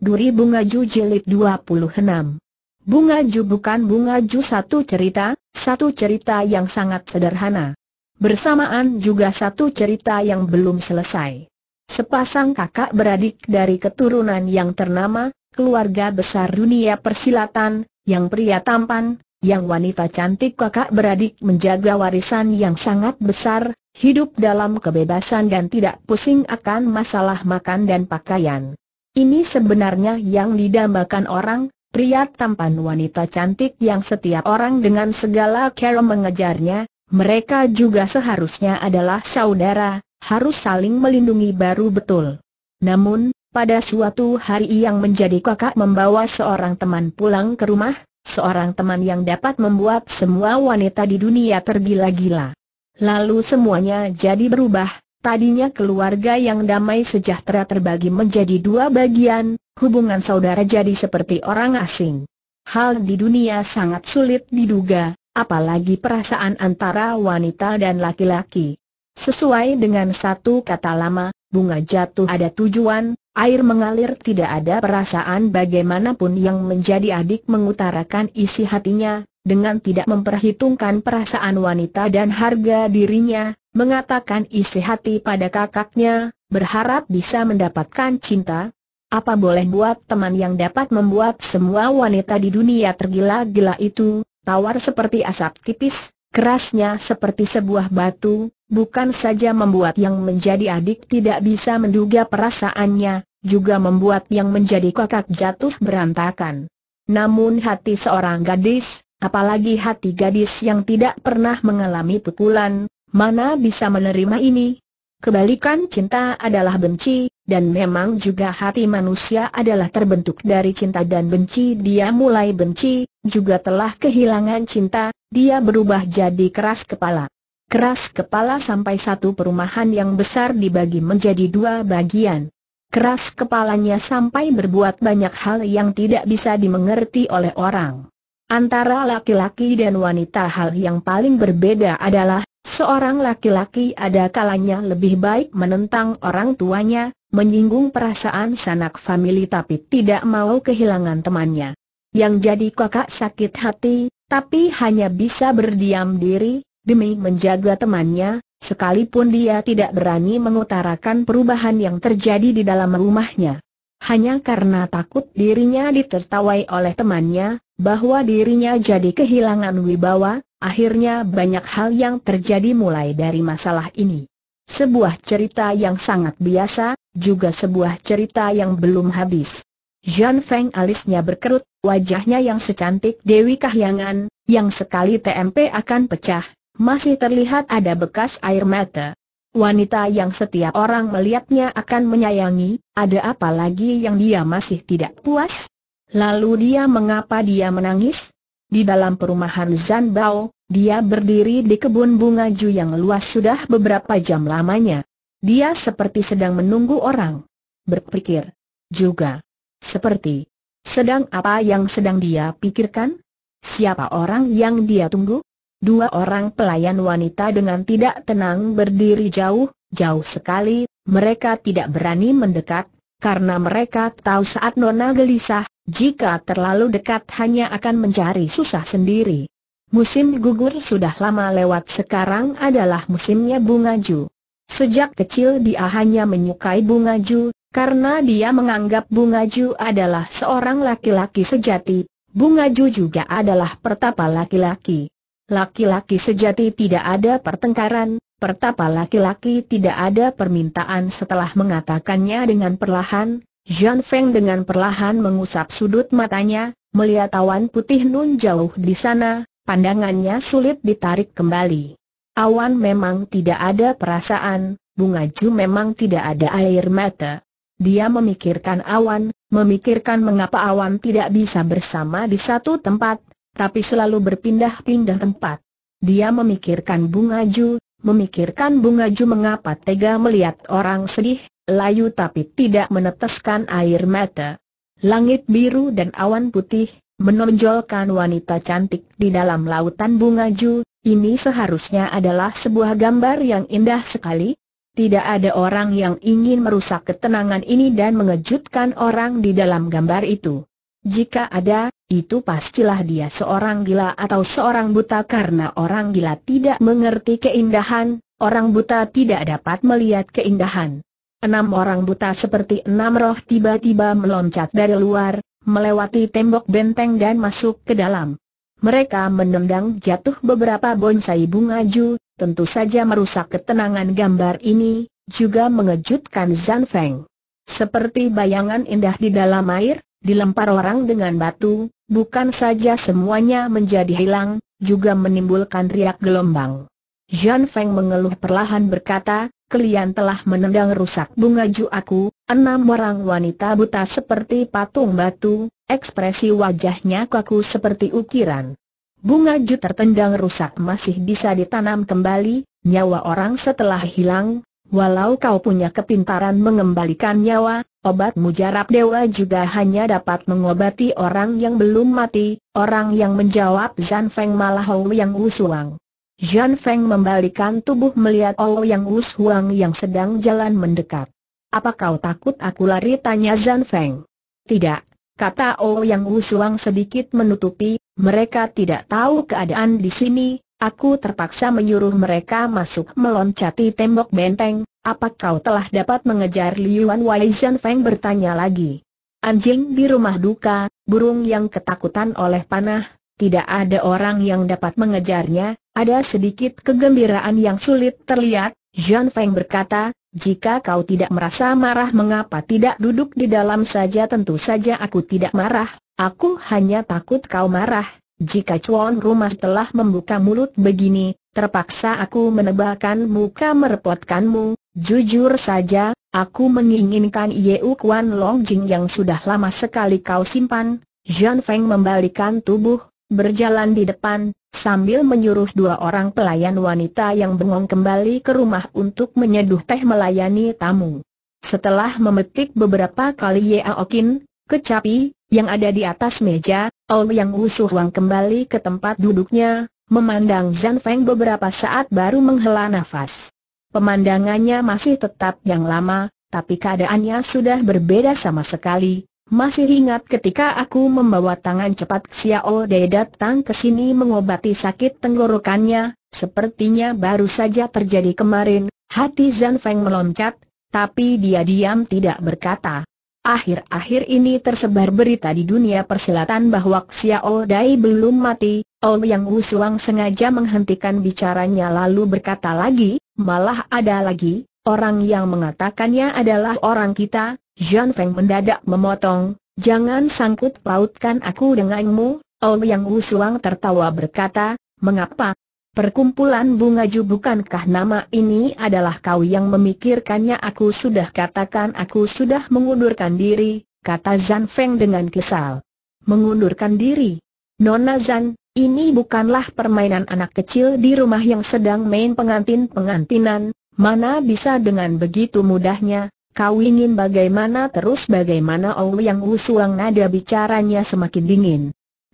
Duri Bunga Ju Jilid 26 Bunga Ju bukan Bunga Ju satu cerita, satu cerita yang sangat sederhana. Bersamaan juga satu cerita yang belum selesai. Sepasang kakak beradik dari keturunan yang ternama, keluarga besar dunia persilatan, yang pria tampan, yang wanita cantik kakak beradik menjaga warisan yang sangat besar, hidup dalam kebebasan dan tidak pusing akan masalah makan dan pakaian. Ini sebenarnya yang didambakan orang, pria tampan wanita cantik yang setiap orang dengan segala cara mengejarnya, mereka juga seharusnya adalah saudara, harus saling melindungi baru betul. Namun, pada suatu hari yang menjadi kakak membawa seorang teman pulang ke rumah, seorang teman yang dapat membuat semua wanita di dunia tergila-gila. Lalu semuanya jadi berubah, Tadinya keluarga yang damai sejahtera terbagi menjadi dua bagian, hubungan saudara jadi seperti orang asing. Hal di dunia sangat sulit diduga, apalagi perasaan antara wanita dan laki-laki. Sesuai dengan satu kata lama, bunga jatuh ada tujuan, air mengalir tidak ada perasaan bagaimanapun yang menjadi adik mengutarakan isi hatinya, dengan tidak memperhitungkan perasaan wanita dan harga dirinya, mengatakan isi hati pada kakaknya, berharap bisa mendapatkan cinta. Apa boleh buat teman yang dapat membuat semua wanita di dunia tergila-gila itu, tawar seperti asap tipis, kerasnya seperti sebuah batu, bukan saja membuat yang menjadi adik tidak bisa menduga perasaannya, juga membuat yang menjadi kakak jatuh berantakan. Namun hati seorang gadis, apalagi hati gadis yang tidak pernah mengalami pukulan, Mana bisa menerima ini? Kebalikan cinta adalah benci, dan memang juga hati manusia adalah terbentuk dari cinta dan benci Dia mulai benci, juga telah kehilangan cinta, dia berubah jadi keras kepala Keras kepala sampai satu perumahan yang besar dibagi menjadi dua bagian Keras kepalanya sampai berbuat banyak hal yang tidak bisa dimengerti oleh orang Antara laki-laki dan wanita hal yang paling berbeda adalah, seorang laki-laki ada kalanya lebih baik menentang orang tuanya, menyinggung perasaan sanak famili tapi tidak mau kehilangan temannya. Yang jadi kakak sakit hati, tapi hanya bisa berdiam diri, demi menjaga temannya, sekalipun dia tidak berani mengutarakan perubahan yang terjadi di dalam rumahnya. Hanya karena takut dirinya ditertawai oleh temannya, bahwa dirinya jadi kehilangan wibawa, akhirnya banyak hal yang terjadi mulai dari masalah ini. Sebuah cerita yang sangat biasa, juga sebuah cerita yang belum habis. Jean Feng alisnya berkerut, wajahnya yang secantik Dewi Kahyangan, yang sekali TMP akan pecah, masih terlihat ada bekas air mata. Wanita yang setiap orang melihatnya akan menyayangi, ada apa lagi yang dia masih tidak puas? Lalu dia mengapa dia menangis? Di dalam perumahan Zanbao, dia berdiri di kebun bunga Ju yang luas sudah beberapa jam lamanya. Dia seperti sedang menunggu orang. Berpikir. Juga. Seperti. Sedang apa yang sedang dia pikirkan? Siapa orang yang dia tunggu? Dua orang pelayan wanita dengan tidak tenang berdiri jauh, jauh sekali, mereka tidak berani mendekat, karena mereka tahu saat Nona gelisah, jika terlalu dekat hanya akan mencari susah sendiri. Musim gugur sudah lama lewat sekarang adalah musimnya bunga ju. Sejak kecil dia hanya menyukai bunga ju, karena dia menganggap bunga ju adalah seorang laki-laki sejati, bunga ju juga adalah pertapa laki-laki. Laki-laki sejati tidak ada pertengkaran, Pertapa laki-laki tidak ada permintaan setelah mengatakannya dengan perlahan, Jean Feng dengan perlahan mengusap sudut matanya, melihat awan putih nun jauh di sana, pandangannya sulit ditarik kembali. Awan memang tidak ada perasaan, bunga ju memang tidak ada air mata. Dia memikirkan awan, memikirkan mengapa awan tidak bisa bersama di satu tempat, tapi selalu berpindah-pindah tempat. Dia memikirkan bunga ju, memikirkan bunga ju mengapa tega melihat orang sedih, layu tapi tidak meneteskan air mata. Langit biru dan awan putih, menonjolkan wanita cantik di dalam lautan bunga ju, ini seharusnya adalah sebuah gambar yang indah sekali. Tidak ada orang yang ingin merusak ketenangan ini dan mengejutkan orang di dalam gambar itu. Jika ada, itu pastilah dia seorang gila atau seorang buta karena orang gila tidak mengerti keindahan, orang buta tidak dapat melihat keindahan. Enam orang buta seperti enam roh tiba-tiba meloncat dari luar, melewati tembok benteng dan masuk ke dalam. Mereka menendang jatuh beberapa bonsai bunga ju, tentu saja merusak ketenangan gambar ini, juga mengejutkan Zan Feng. Seperti bayangan indah di dalam air, dilempar orang dengan batu, bukan saja semuanya menjadi hilang, juga menimbulkan riak gelombang. Zhan Feng mengeluh perlahan berkata, kalian telah menendang rusak bunga ju aku, enam orang wanita buta seperti patung batu, ekspresi wajahnya kaku seperti ukiran. Bunga ju tertendang rusak masih bisa ditanam kembali, nyawa orang setelah hilang, walau kau punya kepintaran mengembalikan nyawa, obat mujarab dewa juga hanya dapat mengobati orang yang belum mati, orang yang menjawab Zan Feng Malahou yang usuang. Jian Feng membalikan tubuh melihat Olo Yang Wus Huang yang sedang jalan mendekat. Apa kau takut aku lari? Tanya Jian Feng. Tidak, kata Olo Yang Wus Huang sedikit menutupi, mereka tidak tahu keadaan di sini, aku terpaksa menyuruh mereka masuk meloncati tembok benteng, apa kau telah dapat mengejar Liuan Wei Jian Feng bertanya lagi. Anjing di rumah duka, burung yang ketakutan oleh panah, tidak ada orang yang dapat mengejarnya, ada sedikit kegembiraan yang sulit terlihat, Jean Feng berkata, jika kau tidak merasa marah mengapa tidak duduk di dalam saja tentu saja aku tidak marah, aku hanya takut kau marah, jika cuan Rumah telah membuka mulut begini, terpaksa aku menebalkan muka merepotkanmu, jujur saja, aku menginginkan Yeu Kuan Long Jing yang sudah lama sekali kau simpan, Jean Feng membalikan tubuh, berjalan di depan, sambil menyuruh dua orang pelayan wanita yang bengong kembali ke rumah untuk menyeduh teh melayani tamu. Setelah memetik beberapa kali Yaokin, kecapi, yang ada di atas meja, yang usuh Wusuhuang kembali ke tempat duduknya, memandang Zhan Feng beberapa saat baru menghela nafas. Pemandangannya masih tetap yang lama, tapi keadaannya sudah berbeda sama sekali, masih ingat ketika aku membawa tangan cepat Xiao Dei datang ke sini mengobati sakit tenggorokannya, sepertinya baru saja terjadi kemarin, hati Zhan Feng meloncat, tapi dia diam tidak berkata. Akhir-akhir ini tersebar berita di dunia persilatan bahwa Xiao Dai belum mati, Ol Yang Usuang sengaja menghentikan bicaranya lalu berkata lagi, malah ada lagi, orang yang mengatakannya adalah orang kita, Jean Feng mendadak memotong, jangan sangkut pautkan aku denganmu, Ouyang Wusuang tertawa berkata, mengapa? Perkumpulan bunga ju bukankah nama ini adalah kau yang memikirkannya aku sudah katakan aku sudah mengundurkan diri, kata Zan Feng dengan kesal. Mengundurkan diri? Nona Zan, ini bukanlah permainan anak kecil di rumah yang sedang main pengantin-pengantinan, mana bisa dengan begitu mudahnya, Kau ingin bagaimana terus bagaimana yang Ouyang Wusuang nada bicaranya semakin dingin.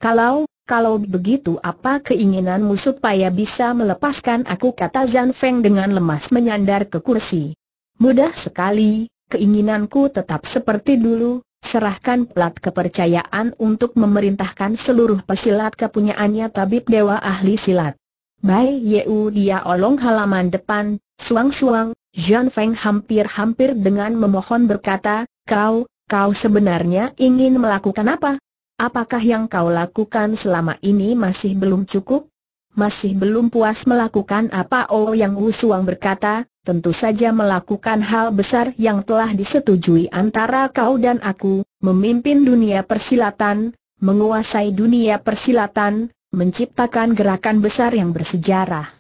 Kalau, kalau begitu apa keinginanmu supaya bisa melepaskan aku kata Zhan Feng dengan lemas menyandar ke kursi. Mudah sekali, keinginanku tetap seperti dulu, serahkan pelat kepercayaan untuk memerintahkan seluruh pesilat kepunyaannya tabib dewa ahli silat. Bai Yeu dia olong halaman depan, suang-suang, Jian Feng hampir-hampir dengan memohon berkata, kau, kau sebenarnya ingin melakukan apa? Apakah yang kau lakukan selama ini masih belum cukup? Masih belum puas melakukan apa? Oh yang Usuang berkata, tentu saja melakukan hal besar yang telah disetujui antara kau dan aku, memimpin dunia persilatan, menguasai dunia persilatan, menciptakan gerakan besar yang bersejarah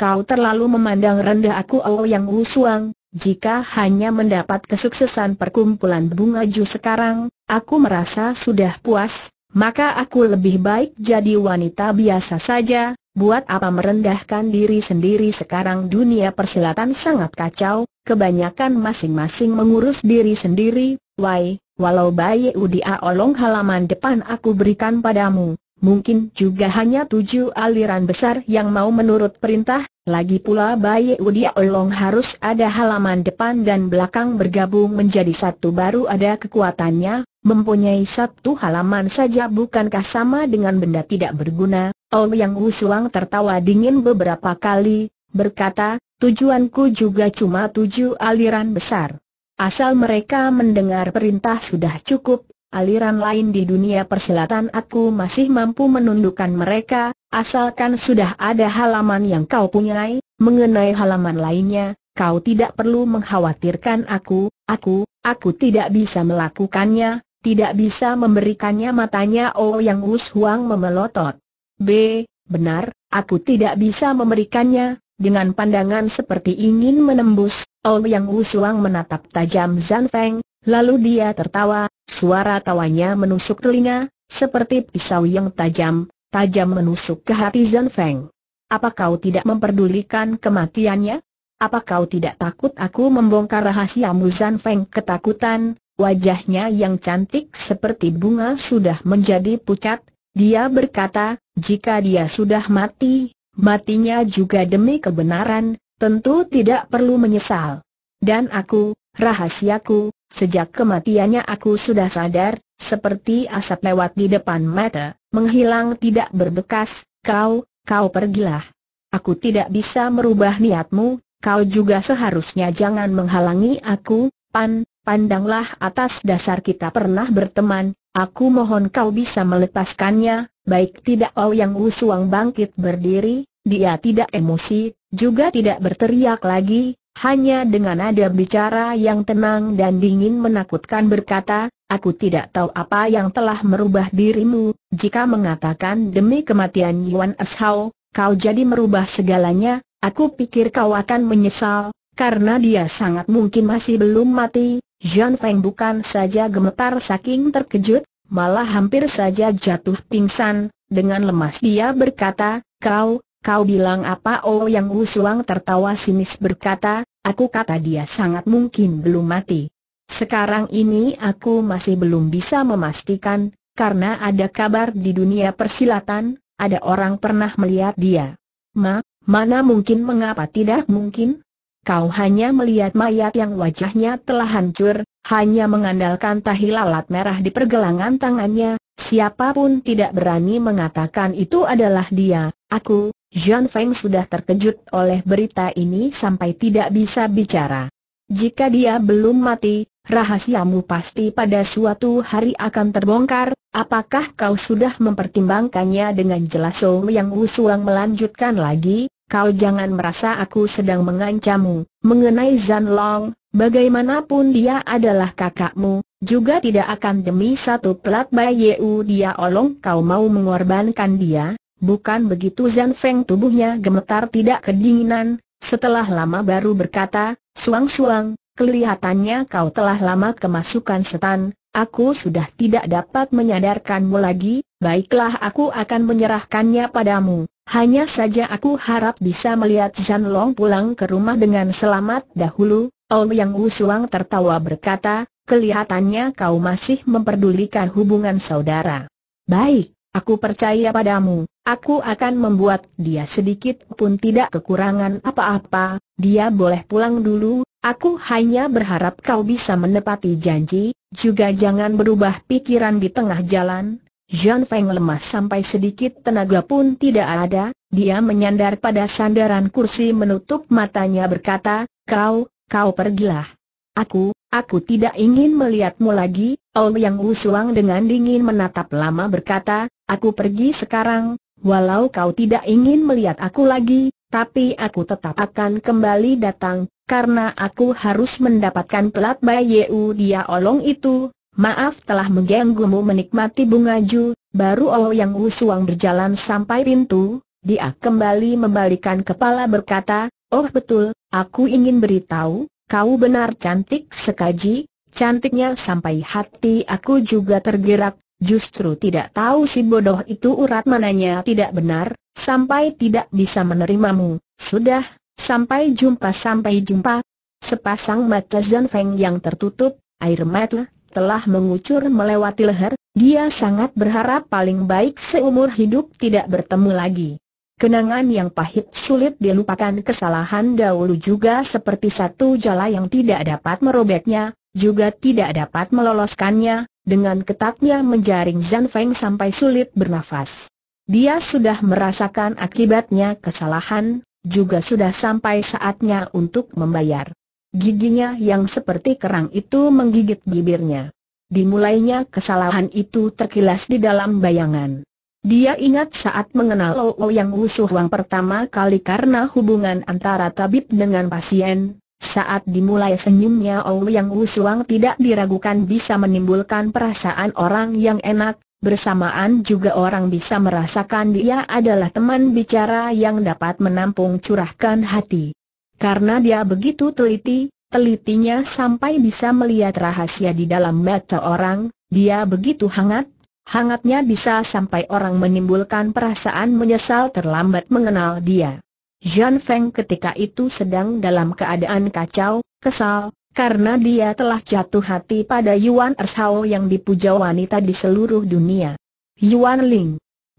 kau terlalu memandang rendah aku Oh Yang Usuang, jika hanya mendapat kesuksesan perkumpulan bunga ju sekarang, aku merasa sudah puas, maka aku lebih baik jadi wanita biasa saja, buat apa merendahkan diri sendiri sekarang dunia persilatan sangat kacau, kebanyakan masing-masing mengurus diri sendiri, wai, walau bayi Udia olong halaman depan aku berikan padamu. Mungkin juga hanya tujuh aliran besar yang mau menurut perintah, lagi pula Bayi Udia Olong harus ada halaman depan dan belakang bergabung menjadi satu baru ada kekuatannya, mempunyai satu halaman saja bukankah sama dengan benda tidak berguna, yang usulang tertawa dingin beberapa kali, berkata, tujuanku juga cuma tujuh aliran besar. Asal mereka mendengar perintah sudah cukup, aliran lain di dunia persilatan aku masih mampu menundukkan mereka, asalkan sudah ada halaman yang kau punyai, mengenai halaman lainnya, kau tidak perlu mengkhawatirkan aku, aku, aku tidak bisa melakukannya, tidak bisa memberikannya matanya Oh Yang Wus Huang memelotot. B. Benar, aku tidak bisa memberikannya, dengan pandangan seperti ingin menembus, Oh Yang Wus Huang menatap tajam Zan Feng, Lalu dia tertawa, suara tawanya menusuk telinga, seperti pisau yang tajam, tajam menusuk ke hati Zhen Feng. Apa kau tidak memperdulikan kematiannya? Apa kau tidak takut aku membongkar rahasiamu Zhen Feng ketakutan? Wajahnya yang cantik seperti bunga sudah menjadi pucat, dia berkata, jika dia sudah mati, matinya juga demi kebenaran, tentu tidak perlu menyesal. Dan aku, rahasiaku, Sejak kematiannya aku sudah sadar, seperti asap lewat di depan mata, menghilang tidak berbekas, kau, kau pergilah. Aku tidak bisa merubah niatmu, kau juga seharusnya jangan menghalangi aku, Pan, pandanglah atas dasar kita pernah berteman, aku mohon kau bisa melepaskannya, baik tidak oh Yang Usuang bangkit berdiri, dia tidak emosi, juga tidak berteriak lagi, hanya dengan nada bicara yang tenang dan dingin menakutkan berkata, aku tidak tahu apa yang telah merubah dirimu, jika mengatakan demi kematian Yuan Eshao, kau jadi merubah segalanya, aku pikir kau akan menyesal, karena dia sangat mungkin masih belum mati, Jean Feng bukan saja gemetar saking terkejut, malah hampir saja jatuh pingsan, dengan lemas dia berkata, kau, Kau bilang apa Oh Yang Wusuang tertawa sinis berkata, aku kata dia sangat mungkin belum mati. Sekarang ini aku masih belum bisa memastikan, karena ada kabar di dunia persilatan, ada orang pernah melihat dia. Ma, mana mungkin mengapa tidak mungkin? Kau hanya melihat mayat yang wajahnya telah hancur, hanya mengandalkan tahi lalat merah di pergelangan tangannya, siapapun tidak berani mengatakan itu adalah dia, aku, Jean Feng sudah terkejut oleh berita ini sampai tidak bisa bicara. Jika dia belum mati, rahasiamu pasti pada suatu hari akan terbongkar, apakah kau sudah mempertimbangkannya dengan jelas So yang usulang melanjutkan lagi, kau jangan merasa aku sedang mengancammu, mengenai Zan Long, bagaimanapun dia adalah kakakmu, juga tidak akan demi satu pelat bayi Yeu dia olong kau mau mengorbankan dia, Bukan begitu Zhan Feng tubuhnya gemetar tidak kedinginan, setelah lama baru berkata, Suang-suang, kelihatannya kau telah lama kemasukan setan, aku sudah tidak dapat menyadarkanmu lagi, baiklah aku akan menyerahkannya padamu. Hanya saja aku harap bisa melihat Zhan Long pulang ke rumah dengan selamat dahulu, Ouyang Wu Suang tertawa berkata, kelihatannya kau masih memperdulikan hubungan saudara. Baik, Aku percaya padamu, aku akan membuat dia sedikit pun tidak kekurangan apa-apa, dia boleh pulang dulu, aku hanya berharap kau bisa menepati janji, juga jangan berubah pikiran di tengah jalan. Jean Feng lemas sampai sedikit tenaga pun tidak ada, dia menyandar pada sandaran kursi menutup matanya berkata, kau, kau pergilah. Aku, Aku tidak ingin melihatmu lagi, Ol Yang Wusuang dengan dingin menatap lama berkata, Aku pergi sekarang, walau kau tidak ingin melihat aku lagi, tapi aku tetap akan kembali datang, karena aku harus mendapatkan pelat bayi Bayu dia olong itu. Maaf telah mengganggumu menikmati bunga ju, baru Oh Yang Wusuang berjalan sampai pintu, dia kembali membalikan kepala berkata, Oh betul, aku ingin beritahu, kau benar cantik sekaji, cantiknya sampai hati aku juga tergerak, Justru tidak tahu si bodoh itu urat mananya tidak benar, sampai tidak bisa menerimamu. Sudah, sampai jumpa sampai jumpa. Sepasang mata Zhan Feng yang tertutup, air mata telah mengucur melewati leher, dia sangat berharap paling baik seumur hidup tidak bertemu lagi. Kenangan yang pahit sulit dilupakan kesalahan dahulu juga seperti satu jala yang tidak dapat merobeknya, juga tidak dapat meloloskannya, dengan ketatnya menjaring Zhan Feng sampai sulit bernafas. Dia sudah merasakan akibatnya kesalahan, juga sudah sampai saatnya untuk membayar. Giginya yang seperti kerang itu menggigit bibirnya. Dimulainya kesalahan itu terkilas di dalam bayangan. Dia ingat saat mengenal Ou Yang Wusu Wang pertama kali karena hubungan antara tabib dengan pasien, saat dimulai senyumnya Yang Wusuang tidak diragukan bisa menimbulkan perasaan orang yang enak, bersamaan juga orang bisa merasakan dia adalah teman bicara yang dapat menampung curahkan hati. Karena dia begitu teliti, telitinya sampai bisa melihat rahasia di dalam mata orang, dia begitu hangat, hangatnya bisa sampai orang menimbulkan perasaan menyesal terlambat mengenal dia. Jian Feng ketika itu sedang dalam keadaan kacau, kesal, karena dia telah jatuh hati pada Yuan Ershao yang dipuja wanita di seluruh dunia. Yuan Ling.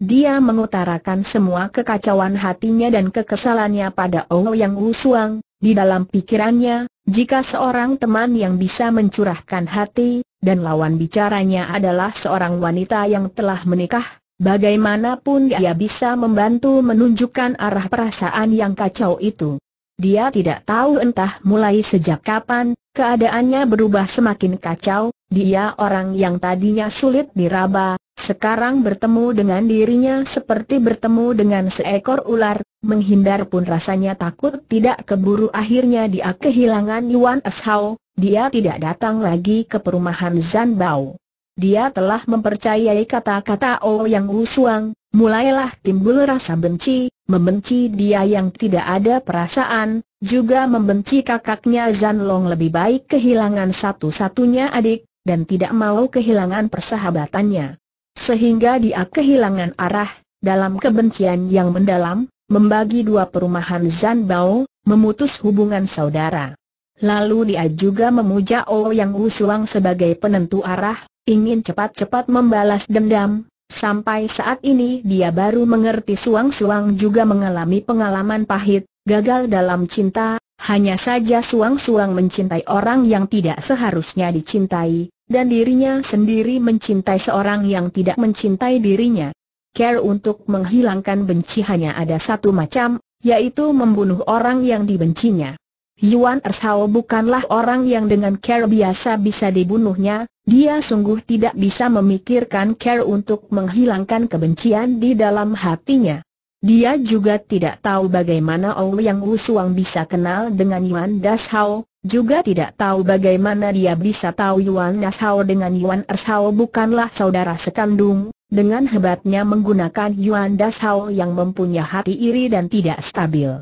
Dia mengutarakan semua kekacauan hatinya dan kekesalannya pada Ou Yang Wusuang, di dalam pikirannya, jika seorang teman yang bisa mencurahkan hati, dan lawan bicaranya adalah seorang wanita yang telah menikah, Bagaimanapun dia bisa membantu menunjukkan arah perasaan yang kacau itu. Dia tidak tahu entah mulai sejak kapan, keadaannya berubah semakin kacau, dia orang yang tadinya sulit diraba, sekarang bertemu dengan dirinya seperti bertemu dengan seekor ular, menghindar pun rasanya takut tidak keburu akhirnya dia kehilangan Yuan Eshao, dia tidak datang lagi ke perumahan Zanbao. Dia telah mempercayai kata-kata Oh Yang Usuang, mulailah timbul rasa benci, membenci dia yang tidak ada perasaan, juga membenci kakaknya Zan Long lebih baik kehilangan satu-satunya adik, dan tidak mau kehilangan persahabatannya. Sehingga dia kehilangan arah, dalam kebencian yang mendalam, membagi dua perumahan Zan Bao, memutus hubungan saudara. Lalu dia juga memuja Oh Yang Usuang sebagai penentu arah, ingin cepat-cepat membalas dendam, sampai saat ini dia baru mengerti Suang-Suang juga mengalami pengalaman pahit, gagal dalam cinta, hanya saja Suang-Suang mencintai orang yang tidak seharusnya dicintai, dan dirinya sendiri mencintai seorang yang tidak mencintai dirinya. Care untuk menghilangkan benci hanya ada satu macam, yaitu membunuh orang yang dibencinya. Yuan Ershao bukanlah orang yang dengan care biasa bisa dibunuhnya, dia sungguh tidak bisa memikirkan care untuk menghilangkan kebencian di dalam hatinya. Dia juga tidak tahu bagaimana Ong Yang Wusuang bisa kenal dengan Yuan Dashao, juga tidak tahu bagaimana dia bisa tahu Yuan Hao dengan Yuan Ershao bukanlah saudara sekandung, dengan hebatnya menggunakan Yuan Dashao yang mempunyai hati iri dan tidak stabil.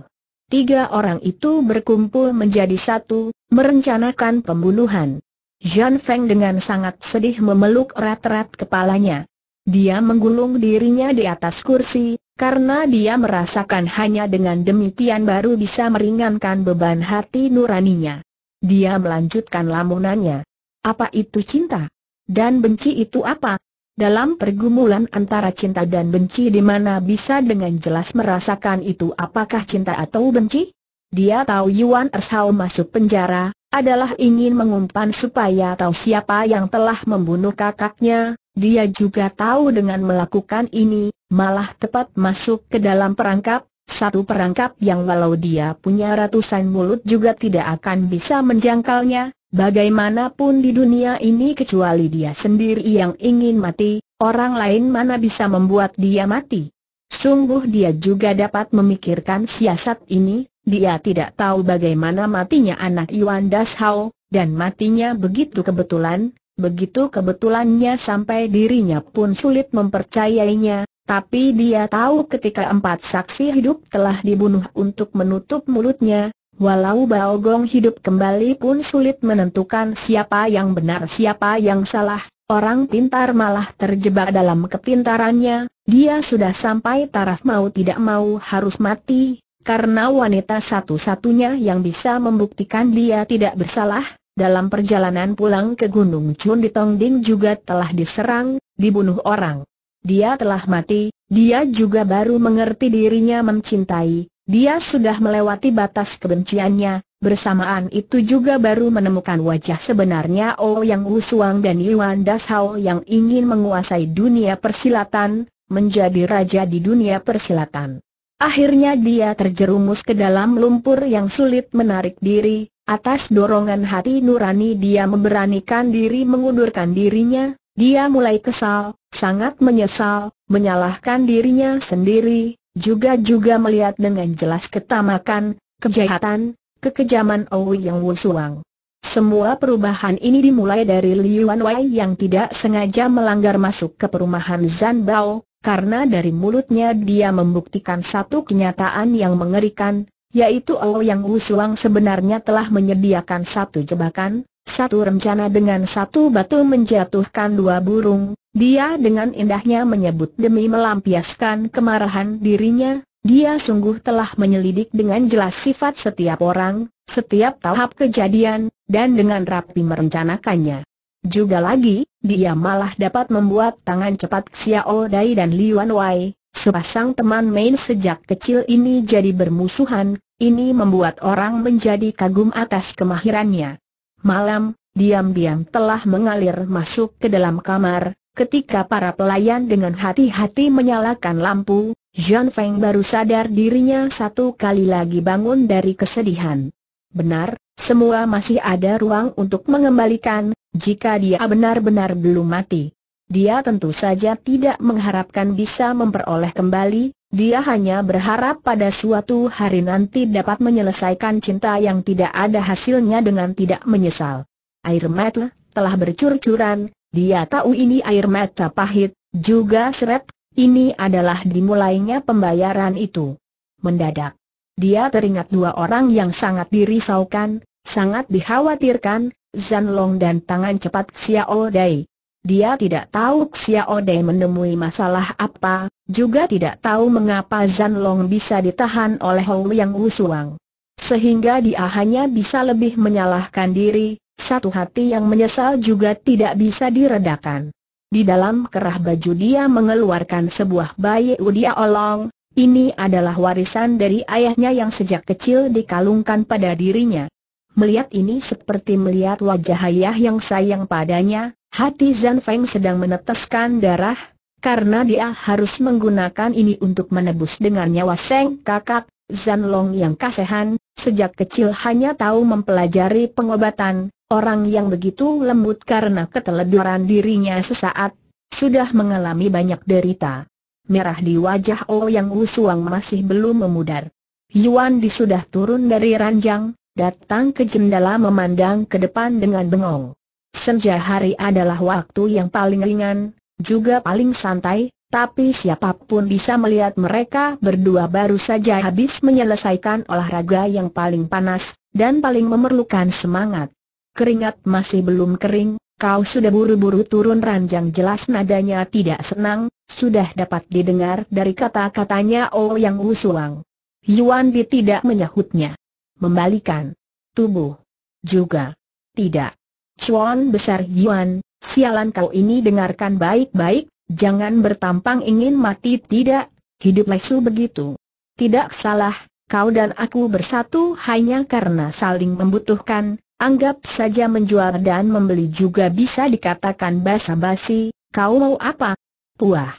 Tiga orang itu berkumpul menjadi satu, merencanakan pembunuhan. Jean Feng dengan sangat sedih memeluk erat-erat kepalanya. Dia menggulung dirinya di atas kursi, karena dia merasakan hanya dengan demikian baru bisa meringankan beban hati nuraninya. Dia melanjutkan lamunannya. Apa itu cinta? Dan benci itu apa? Dalam pergumulan antara cinta dan benci di mana bisa dengan jelas merasakan itu apakah cinta atau benci? Dia tahu Yuan Ershao masuk penjara, adalah ingin mengumpan supaya tahu siapa yang telah membunuh kakaknya, dia juga tahu dengan melakukan ini, malah tepat masuk ke dalam perangkap, satu perangkap yang walau dia punya ratusan mulut juga tidak akan bisa menjangkalnya, Bagaimanapun di dunia ini kecuali dia sendiri yang ingin mati, orang lain mana bisa membuat dia mati. Sungguh dia juga dapat memikirkan siasat ini, dia tidak tahu bagaimana matinya anak Yuan Das dan matinya begitu kebetulan, begitu kebetulannya sampai dirinya pun sulit mempercayainya, tapi dia tahu ketika empat saksi hidup telah dibunuh untuk menutup mulutnya, Walau Baogong hidup kembali pun sulit menentukan siapa yang benar siapa yang salah, orang pintar malah terjebak dalam kepintarannya, dia sudah sampai taraf mau tidak mau harus mati, karena wanita satu-satunya yang bisa membuktikan dia tidak bersalah, dalam perjalanan pulang ke Gunung Chun di Tongding juga telah diserang, dibunuh orang. Dia telah mati, dia juga baru mengerti dirinya mencintai, dia sudah melewati batas kebenciannya, bersamaan itu juga baru menemukan wajah sebenarnya Oh Yang Wusuang dan Yuan Das yang ingin menguasai dunia persilatan, menjadi raja di dunia persilatan. Akhirnya dia terjerumus ke dalam lumpur yang sulit menarik diri, atas dorongan hati nurani dia memberanikan diri mengundurkan dirinya, dia mulai kesal, sangat menyesal, menyalahkan dirinya sendiri, juga-juga melihat dengan jelas ketamakan, kejahatan, kekejaman Owi yang wusuang. Semua perubahan ini dimulai dari Liuan Wei yang tidak sengaja melanggar masuk ke perumahan Zan Bao, karena dari mulutnya dia membuktikan satu kenyataan yang mengerikan, yaitu Ou Yang Wusuang sebenarnya telah menyediakan satu jebakan, satu rencana dengan satu batu menjatuhkan dua burung, dia dengan indahnya menyebut demi melampiaskan kemarahan dirinya, dia sungguh telah menyelidik dengan jelas sifat setiap orang, setiap tahap kejadian, dan dengan rapi merencanakannya. Juga lagi, dia malah dapat membuat tangan cepat Xiao Dai dan Wan Wei, sepasang teman main sejak kecil ini jadi bermusuhan, ini membuat orang menjadi kagum atas kemahirannya. Malam, diam-diam telah mengalir masuk ke dalam kamar, Ketika para pelayan dengan hati-hati menyalakan lampu, Jean Feng baru sadar dirinya satu kali lagi bangun dari kesedihan. Benar, semua masih ada ruang untuk mengembalikan, jika dia benar-benar belum mati. Dia tentu saja tidak mengharapkan bisa memperoleh kembali, dia hanya berharap pada suatu hari nanti dapat menyelesaikan cinta yang tidak ada hasilnya dengan tidak menyesal. Air mata telah bercurcuran, dia tahu ini air mata pahit, juga seret, ini adalah dimulainya pembayaran itu. Mendadak. Dia teringat dua orang yang sangat dirisaukan, sangat dikhawatirkan, Long dan tangan cepat Xiao Dai. Dia tidak tahu Xiao Dai menemui masalah apa, juga tidak tahu mengapa Long bisa ditahan oleh Hou Yang Wusuang. Sehingga dia hanya bisa lebih menyalahkan diri, satu hati yang menyesal juga tidak bisa diredakan. Di dalam kerah baju dia mengeluarkan sebuah bayi udia olong, ini adalah warisan dari ayahnya yang sejak kecil dikalungkan pada dirinya. Melihat ini seperti melihat wajah ayah yang sayang padanya, hati Zan Feng sedang meneteskan darah, karena dia harus menggunakan ini untuk menebus dengan nyawa Seng kakak, Zan Long yang kasihan. sejak kecil hanya tahu mempelajari pengobatan, Orang yang begitu lembut karena keteledoran dirinya sesaat, sudah mengalami banyak derita. Merah di wajah Oh Yang Usuang masih belum memudar. Yuan Di sudah turun dari ranjang, datang ke jendela memandang ke depan dengan bengong. Senja hari adalah waktu yang paling ringan, juga paling santai, tapi siapapun bisa melihat mereka berdua baru saja habis menyelesaikan olahraga yang paling panas, dan paling memerlukan semangat. Keringat masih belum kering, kau sudah buru-buru turun ranjang jelas nadanya tidak senang, sudah dapat didengar dari kata-katanya Oh Yang Wusulang. Yuan Di tidak menyahutnya. Membalikan tubuh. Juga. Tidak. Chuan besar Yuan, sialan kau ini dengarkan baik-baik, jangan bertampang ingin mati tidak, hidup lesu begitu. Tidak salah, kau dan aku bersatu hanya karena saling membutuhkan, Anggap saja menjual dan membeli juga bisa dikatakan basa-basi, kau mau apa? Puah.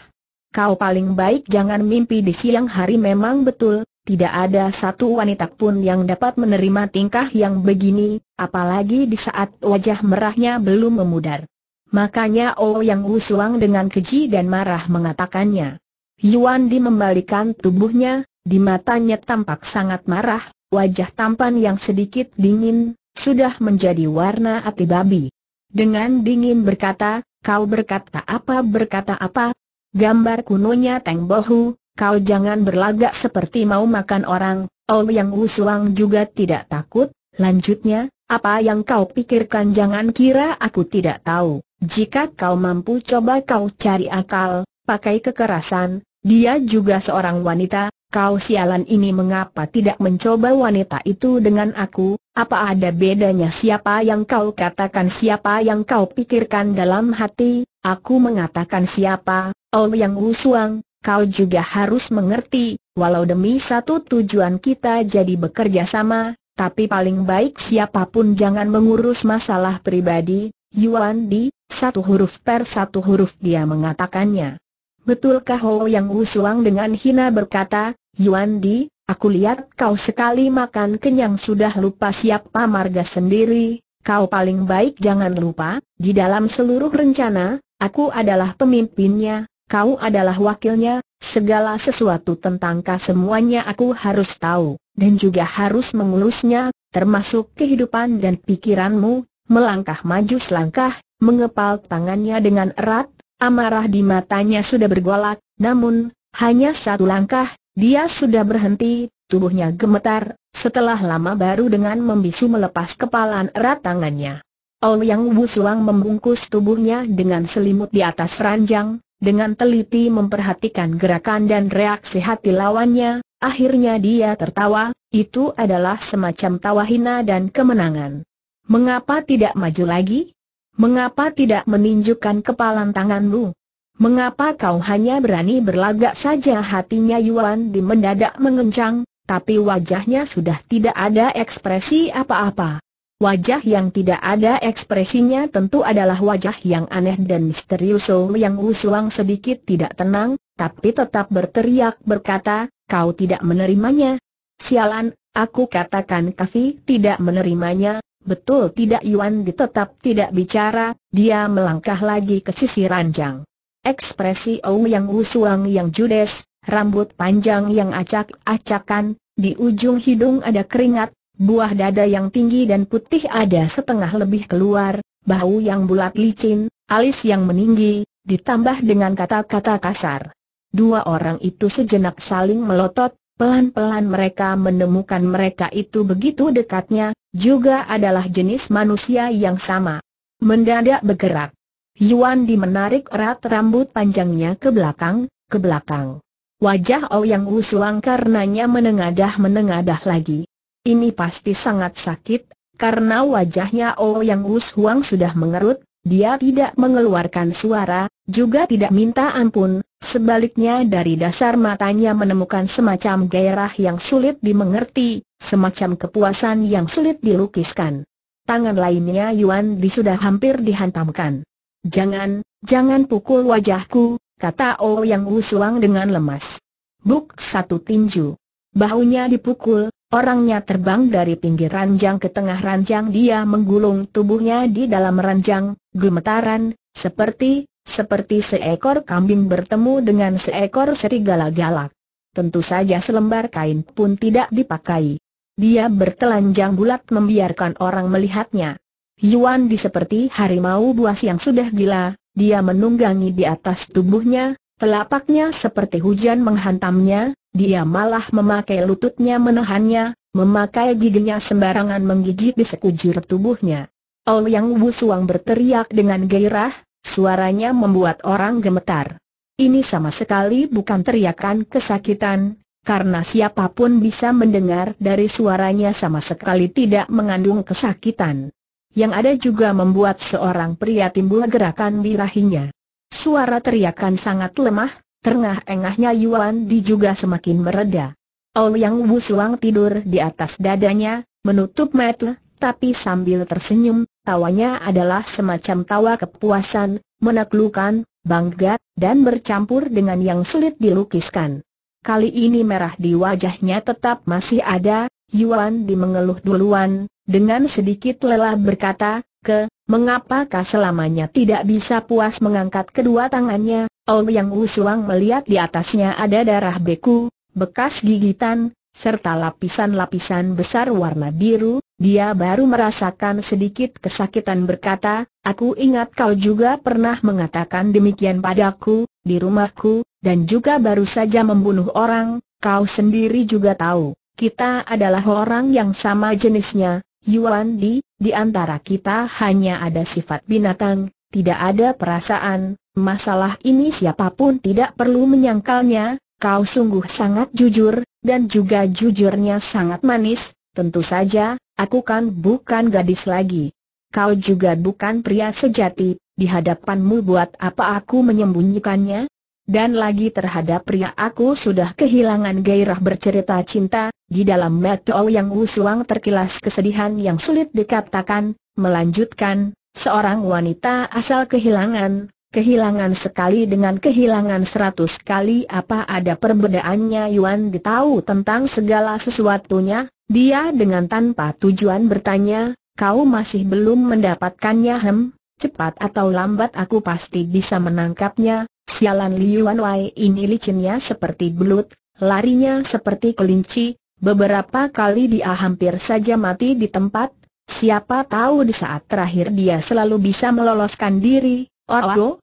Kau paling baik jangan mimpi di siang hari memang betul, tidak ada satu wanita pun yang dapat menerima tingkah yang begini, apalagi di saat wajah merahnya belum memudar. Makanya Oh Yang Wusuang dengan keji dan marah mengatakannya. Yuan Di membalikan tubuhnya, di matanya tampak sangat marah, wajah tampan yang sedikit dingin, sudah menjadi warna api babi. Dengan dingin berkata, kau berkata apa berkata apa? Gambar kunonya Teng Bohu, kau jangan berlagak seperti mau makan orang, Oh Yang Usuang juga tidak takut, lanjutnya, apa yang kau pikirkan jangan kira aku tidak tahu, jika kau mampu coba kau cari akal, pakai kekerasan, dia juga seorang wanita, kau sialan ini mengapa tidak mencoba wanita itu dengan aku, apa ada bedanya siapa yang kau katakan siapa yang kau pikirkan dalam hati, aku mengatakan siapa, Oh Yang Wusuang, kau juga harus mengerti, walau demi satu tujuan kita jadi bekerja sama, tapi paling baik siapapun jangan mengurus masalah pribadi, Yuan Di, satu huruf per satu huruf dia mengatakannya. Betulkah Oh Yang Wusuang dengan hina berkata, Yuan Di, Aku lihat kau sekali makan kenyang sudah lupa siapa marga sendiri, kau paling baik jangan lupa, di dalam seluruh rencana, aku adalah pemimpinnya, kau adalah wakilnya, segala sesuatu tentang kau semuanya aku harus tahu, dan juga harus mengurusnya, termasuk kehidupan dan pikiranmu, melangkah maju selangkah, mengepal tangannya dengan erat, amarah di matanya sudah bergolak, namun, hanya satu langkah, dia sudah berhenti, tubuhnya gemetar, setelah lama baru dengan membisu melepas kepalan erat tangannya. Ouyang Wusuang membungkus tubuhnya dengan selimut di atas ranjang, dengan teliti memperhatikan gerakan dan reaksi hati lawannya, akhirnya dia tertawa, itu adalah semacam tawa hina dan kemenangan. Mengapa tidak maju lagi? Mengapa tidak meninjukkan kepalan tanganmu? Mengapa kau hanya berani berlagak saja hatinya Yuan di mendadak mengencang, tapi wajahnya sudah tidak ada ekspresi apa-apa. Wajah yang tidak ada ekspresinya tentu adalah wajah yang aneh dan misterius yang usulang sedikit tidak tenang, tapi tetap berteriak berkata, kau tidak menerimanya. Sialan, aku katakan Kavi tidak menerimanya, betul tidak Yuan tetap tidak bicara, dia melangkah lagi ke sisi ranjang. Ekspresi yang Wusuang yang judes, rambut panjang yang acak-acakan, di ujung hidung ada keringat, buah dada yang tinggi dan putih ada setengah lebih keluar, bau yang bulat licin, alis yang meninggi, ditambah dengan kata-kata kasar. Dua orang itu sejenak saling melotot, pelan-pelan mereka menemukan mereka itu begitu dekatnya, juga adalah jenis manusia yang sama. Mendadak bergerak. Yuan Di menarik erat rambut panjangnya ke belakang, ke belakang. Wajah Ouyang suang karenanya menengadah-menengadah lagi. Ini pasti sangat sakit, karena wajahnya Yang Ouyang suang sudah mengerut, dia tidak mengeluarkan suara, juga tidak minta ampun, sebaliknya dari dasar matanya menemukan semacam gairah yang sulit dimengerti, semacam kepuasan yang sulit dilukiskan. Tangan lainnya Yuan Di sudah hampir dihantamkan. Jangan, jangan pukul wajahku, kata O oh Yang Wusuang dengan lemas. Buk satu tinju. Bahunya dipukul, orangnya terbang dari pinggir ranjang ke tengah ranjang dia menggulung tubuhnya di dalam ranjang, gemetaran, seperti, seperti seekor kambing bertemu dengan seekor serigala galak. Tentu saja selembar kain pun tidak dipakai. Dia bertelanjang bulat membiarkan orang melihatnya. Yuan Di seperti harimau buas yang sudah gila, dia menunggangi di atas tubuhnya, telapaknya seperti hujan menghantamnya, dia malah memakai lututnya menahannya, memakai giginya sembarangan menggigit di sekujur tubuhnya. Ol Yang suang berteriak dengan gairah, suaranya membuat orang gemetar. Ini sama sekali bukan teriakan kesakitan, karena siapapun bisa mendengar dari suaranya sama sekali tidak mengandung kesakitan yang ada juga membuat seorang pria timbul gerakan di rahinya. Suara teriakan sangat lemah, terengah-engahnya Yuan Di juga semakin mereda. Yang Suang tidur di atas dadanya, menutup mata, tapi sambil tersenyum, tawanya adalah semacam tawa kepuasan, menaklukkan, bangga, dan bercampur dengan yang sulit dilukiskan. Kali ini merah di wajahnya tetap masih ada, Yuan Di mengeluh duluan, dengan sedikit lelah berkata, ke, mengapakah selamanya tidak bisa puas mengangkat kedua tangannya, Om Yang Usuang melihat di atasnya ada darah beku, bekas gigitan, serta lapisan-lapisan besar warna biru, dia baru merasakan sedikit kesakitan berkata, aku ingat kau juga pernah mengatakan demikian padaku, di rumahku, dan juga baru saja membunuh orang, kau sendiri juga tahu, kita adalah orang yang sama jenisnya, Yuan Di, di antara kita hanya ada sifat binatang, tidak ada perasaan, masalah ini siapapun tidak perlu menyangkalnya, kau sungguh sangat jujur, dan juga jujurnya sangat manis, tentu saja, aku kan bukan gadis lagi. Kau juga bukan pria sejati, di hadapanmu buat apa aku menyembunyikannya? Dan lagi terhadap pria aku sudah kehilangan gairah bercerita cinta, di dalam mata yang usuang terkilas kesedihan yang sulit dikatakan, melanjutkan, seorang wanita asal kehilangan, kehilangan sekali dengan kehilangan seratus kali apa ada perbedaannya Yuan ditahu tentang segala sesuatunya, dia dengan tanpa tujuan bertanya, kau masih belum mendapatkannya hem, cepat atau lambat aku pasti bisa menangkapnya, Sialan Liuan Wai ini licinnya seperti belut, larinya seperti kelinci, beberapa kali dia hampir saja mati di tempat, siapa tahu di saat terakhir dia selalu bisa meloloskan diri, oh, oh, oh.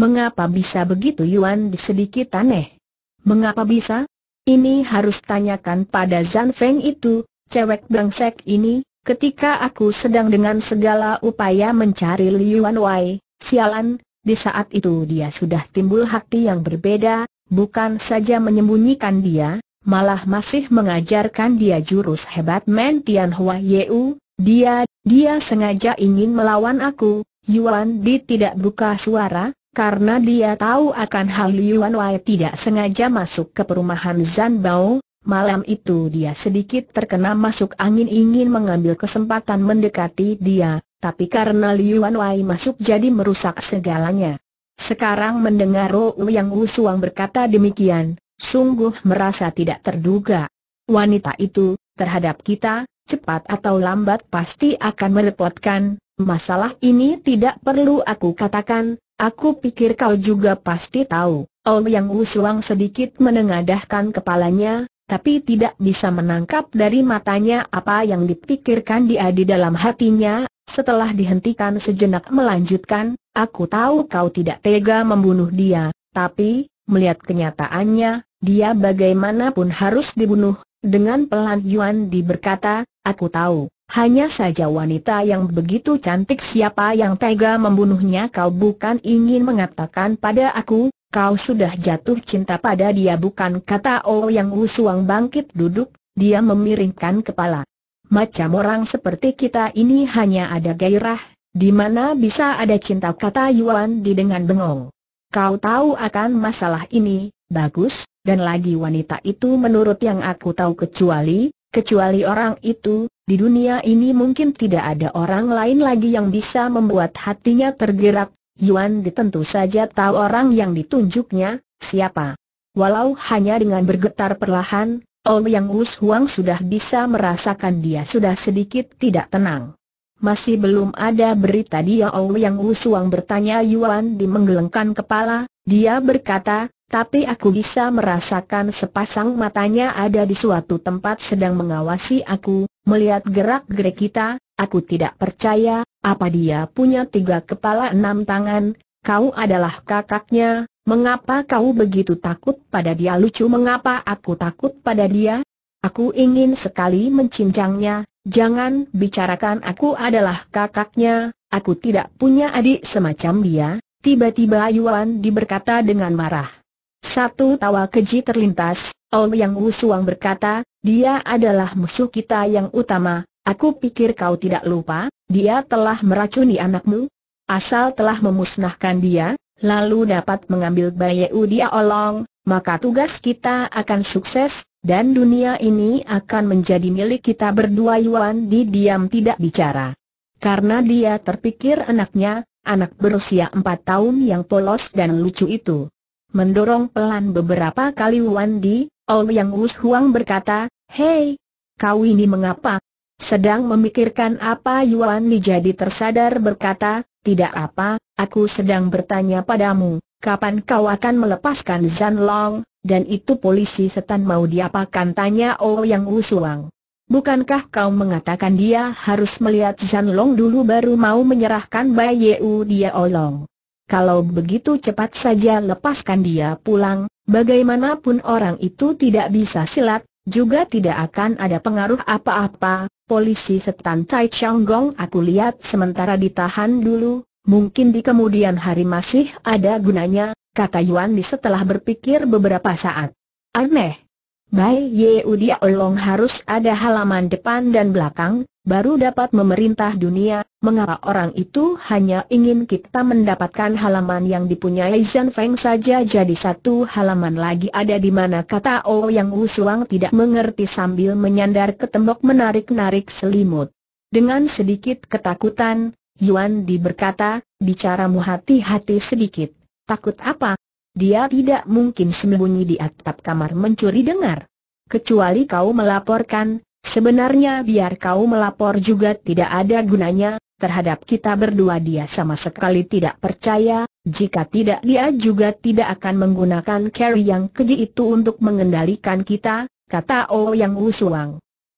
Mengapa bisa begitu Yuan di sedikit aneh? Mengapa bisa? Ini harus tanyakan pada Zan Feng itu, cewek brengsek ini, ketika aku sedang dengan segala upaya mencari Liuan Wai, sialan, di saat itu dia sudah timbul hati yang berbeda, bukan saja menyembunyikan dia, malah masih mengajarkan dia jurus hebat Men Tian Hua Yeu, dia, dia sengaja ingin melawan aku, Yuan Di tidak buka suara, karena dia tahu akan hal Yuan Wei tidak sengaja masuk ke perumahan Zan Bao, malam itu dia sedikit terkena masuk angin ingin mengambil kesempatan mendekati dia, tapi karena Liuan Wai masuk jadi merusak segalanya. Sekarang mendengar Ro Yang Suang berkata demikian, sungguh merasa tidak terduga. Wanita itu, terhadap kita, cepat atau lambat pasti akan merepotkan, masalah ini tidak perlu aku katakan, aku pikir kau juga pasti tahu. Om Yang Suang sedikit menengadahkan kepalanya, tapi tidak bisa menangkap dari matanya apa yang dipikirkan dia di dalam hatinya, setelah dihentikan sejenak melanjutkan, aku tahu kau tidak tega membunuh dia, tapi, melihat kenyataannya, dia bagaimanapun harus dibunuh, dengan pelan Yuan Di berkata, aku tahu, hanya saja wanita yang begitu cantik siapa yang tega membunuhnya kau bukan ingin mengatakan pada aku, kau sudah jatuh cinta pada dia bukan kata O Yang Usuang bangkit duduk, dia memiringkan kepala. Macam orang seperti kita ini hanya ada gairah, di mana bisa ada cinta kata Yuan di dengan bengong. Kau tahu akan masalah ini, bagus, dan lagi wanita itu menurut yang aku tahu kecuali, kecuali orang itu, di dunia ini mungkin tidak ada orang lain lagi yang bisa membuat hatinya tergerak. Yuan tentu saja tahu orang yang ditunjuknya, siapa. Walau hanya dengan bergetar perlahan, Oliang Us Huang sudah bisa merasakan dia sudah sedikit tidak tenang. Masih belum ada berita dia Oliang Us Huang bertanya Yuan di menggelengkan kepala, dia berkata, tapi aku bisa merasakan sepasang matanya ada di suatu tempat sedang mengawasi aku, melihat gerak-gerik kita, aku tidak percaya, apa dia punya tiga kepala enam tangan, kau adalah kakaknya, Mengapa kau begitu takut pada dia lucu mengapa aku takut pada dia? Aku ingin sekali mencincangnya, jangan bicarakan aku adalah kakaknya, aku tidak punya adik semacam dia, tiba-tiba Yuan diberkata dengan marah. Satu tawa keji terlintas, Ol Yang Wu berkata, dia adalah musuh kita yang utama, aku pikir kau tidak lupa, dia telah meracuni anakmu, asal telah memusnahkan dia, lalu dapat mengambil bayi dia olong, maka tugas kita akan sukses, dan dunia ini akan menjadi milik kita berdua Yuan di diam tidak bicara. Karena dia terpikir anaknya, anak berusia empat tahun yang polos dan lucu itu. Mendorong pelan beberapa kali Wan Di, Yang Wus Huang berkata, Hei, kau ini mengapa? Sedang memikirkan apa Yuan Di jadi tersadar berkata, tidak apa, aku sedang bertanya padamu, kapan kau akan melepaskan Zan Long, dan itu polisi setan mau diapakan tanya Oh Yang Usuang. Bukankah kau mengatakan dia harus melihat Zan Long dulu baru mau menyerahkan Bai Yeu dia Olong? Kalau begitu cepat saja lepaskan dia pulang, bagaimanapun orang itu tidak bisa silat, juga tidak akan ada pengaruh apa-apa, polisi setan Cai Chang Gong aku lihat sementara ditahan dulu, mungkin di kemudian hari masih ada gunanya, kata Yuan Li setelah berpikir beberapa saat. Aneh. Bai Ye Udia Olong harus ada halaman depan dan belakang, baru dapat memerintah dunia, mengapa orang itu hanya ingin kita mendapatkan halaman yang dipunyai Zhan Feng saja jadi satu halaman lagi ada di mana kata O oh yang Usuang tidak mengerti sambil menyandar ke tembok menarik-narik selimut. Dengan sedikit ketakutan, Yuan Di berkata, bicaramu hati-hati sedikit, takut apa? Dia tidak mungkin sembunyi di atap kamar mencuri dengar. Kecuali kau melaporkan, Sebenarnya biar kau melapor juga tidak ada gunanya, terhadap kita berdua dia sama sekali tidak percaya, jika tidak dia juga tidak akan menggunakan carry yang keji itu untuk mengendalikan kita, kata O oh Yang Usuang.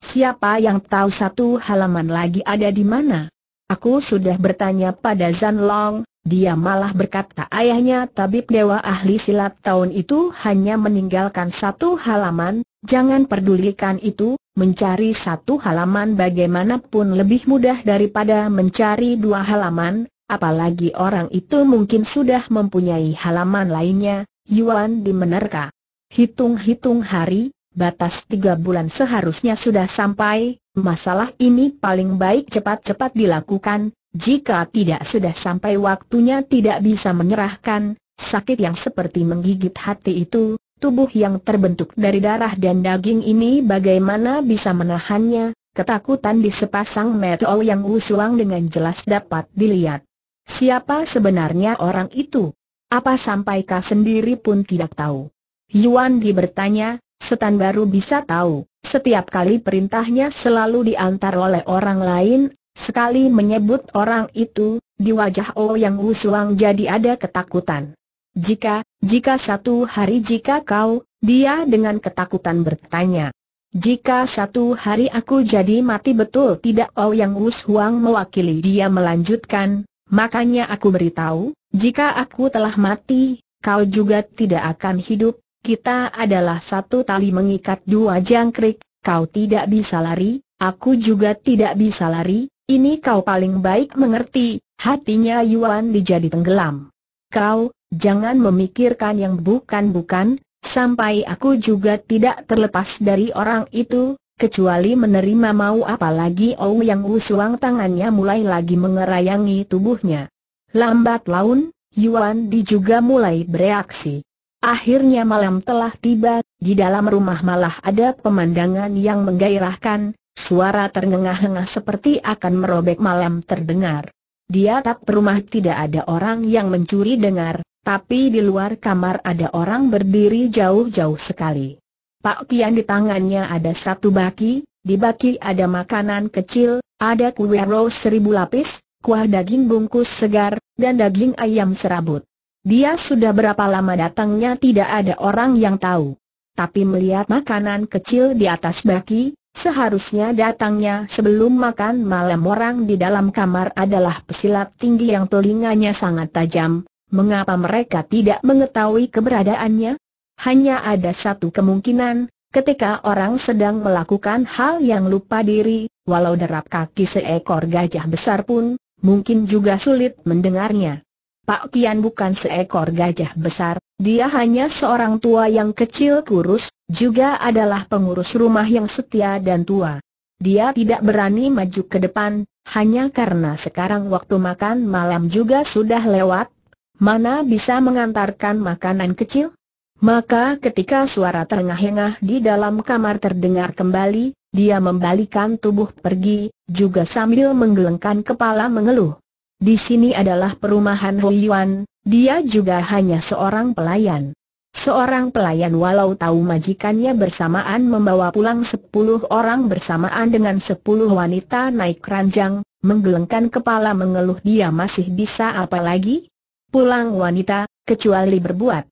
Siapa yang tahu satu halaman lagi ada di mana? Aku sudah bertanya pada Zan Long, dia malah berkata ayahnya tabib dewa ahli silat tahun itu hanya meninggalkan satu halaman, jangan pedulikan itu, Mencari satu halaman bagaimanapun lebih mudah daripada mencari dua halaman, apalagi orang itu mungkin sudah mempunyai halaman lainnya, Yuan di menerka. Hitung-hitung hari, batas tiga bulan seharusnya sudah sampai, masalah ini paling baik cepat-cepat dilakukan, jika tidak sudah sampai waktunya tidak bisa menyerahkan, sakit yang seperti menggigit hati itu, tubuh yang terbentuk dari darah dan daging ini bagaimana bisa menahannya, ketakutan di sepasang mata yang usulang dengan jelas dapat dilihat. Siapa sebenarnya orang itu? Apa sampai kah sendiri pun tidak tahu? Yuan Di bertanya, setan baru bisa tahu, setiap kali perintahnya selalu diantar oleh orang lain, sekali menyebut orang itu, di wajah Ouyang yang usulang jadi ada ketakutan. Jika, jika satu hari jika kau, dia dengan ketakutan bertanya. Jika satu hari aku jadi mati betul tidak Oh Yang Wus Huang mewakili dia melanjutkan, makanya aku beritahu, jika aku telah mati, kau juga tidak akan hidup, kita adalah satu tali mengikat dua jangkrik, kau tidak bisa lari, aku juga tidak bisa lari, ini kau paling baik mengerti, hatinya Yuan dijadi tenggelam. Kau, Jangan memikirkan yang bukan-bukan, sampai aku juga tidak terlepas dari orang itu, kecuali menerima mau apalagi Ou yang usulang tangannya mulai lagi mengerayangi tubuhnya. Lambat laun, Yuan Di juga mulai bereaksi. Akhirnya malam telah tiba, di dalam rumah malah ada pemandangan yang menggairahkan, suara terengah engah seperti akan merobek malam terdengar. Di atap rumah tidak ada orang yang mencuri dengar, tapi di luar kamar ada orang berdiri jauh-jauh sekali. Pak di tangannya ada satu baki, di baki ada makanan kecil, ada kue rose seribu lapis, kuah daging bungkus segar, dan daging ayam serabut. Dia sudah berapa lama datangnya tidak ada orang yang tahu. Tapi melihat makanan kecil di atas baki, seharusnya datangnya sebelum makan malam orang di dalam kamar adalah pesilat tinggi yang telinganya sangat tajam, mengapa mereka tidak mengetahui keberadaannya? Hanya ada satu kemungkinan, ketika orang sedang melakukan hal yang lupa diri, walau derap kaki seekor gajah besar pun, mungkin juga sulit mendengarnya. Pak Kian bukan seekor gajah besar, dia hanya seorang tua yang kecil kurus, juga adalah pengurus rumah yang setia dan tua. Dia tidak berani maju ke depan, hanya karena sekarang waktu makan malam juga sudah lewat, mana bisa mengantarkan makanan kecil? Maka ketika suara terengah-engah di dalam kamar terdengar kembali, dia membalikan tubuh pergi, juga sambil menggelengkan kepala mengeluh. Di sini adalah perumahan Huiyuan, dia juga hanya seorang pelayan. Seorang pelayan walau tahu majikannya bersamaan membawa pulang sepuluh orang bersamaan dengan sepuluh wanita naik keranjang, menggelengkan kepala mengeluh dia masih bisa apa lagi? pulang wanita, kecuali berbuat